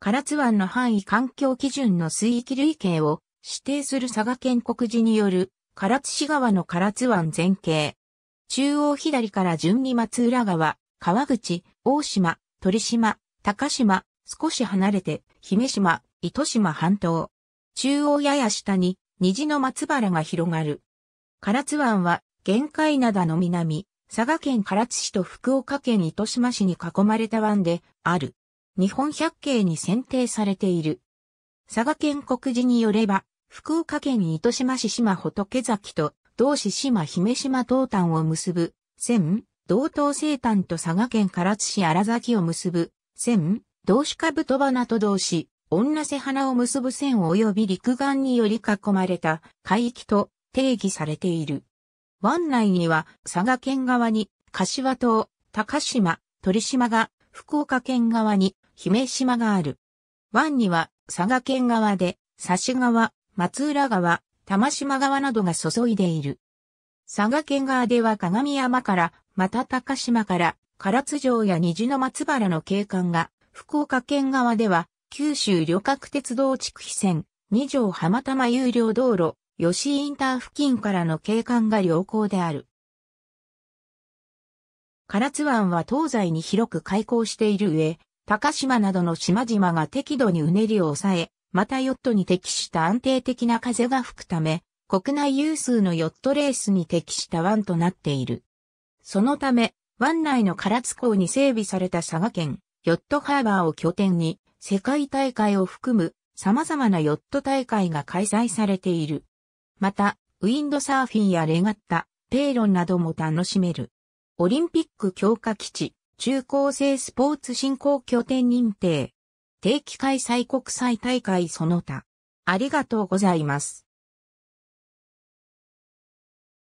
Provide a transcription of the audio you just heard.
唐津湾の範囲環境基準の水域類型を指定する佐賀県告示による唐津市川の唐津湾全景。中央左から順に松浦川、川口、大島、鳥島、高島、少し離れて、姫島、糸島半島。中央やや下に、虹の松原が広がる。唐津湾は、玄界灘の南、佐賀県唐津市と福岡県糸島市に囲まれた湾で、ある。日本百景に選定されている。佐賀県国寺によれば、福岡県糸島市島仏崎と同市島姫島東端を結ぶ、線、道東西端と佐賀県唐津市荒崎を結ぶ、線、同市下太花と同市、女瀬花を結ぶ線及び陸岸により囲まれた海域と定義されている。湾内には佐賀県側に柏島、高島、鳥島が福岡県側に姫島がある。湾には佐賀県側で、佐志川、松浦川、玉島川などが注いでいる。佐賀県側では鏡山から、また高島から、唐津城や虹の松原の景観が、福岡県側では、九州旅客鉄道地区非線、二条浜玉有料道路、吉井インター付近からの景観が良好である。唐津湾は東西に広く開港している上、高島などの島々が適度にうねりを抑え、またヨットに適した安定的な風が吹くため、国内有数のヨットレースに適した湾となっている。そのため、湾内の唐津港に整備された佐賀県、ヨットハーバーを拠点に、世界大会を含む様々なヨット大会が開催されている。また、ウィンドサーフィンやレガッタ、ペイロンなども楽しめる。オリンピック強化基地、中高生スポーツ振興拠点認定。定期開催国際大会その他。ありがとうございます。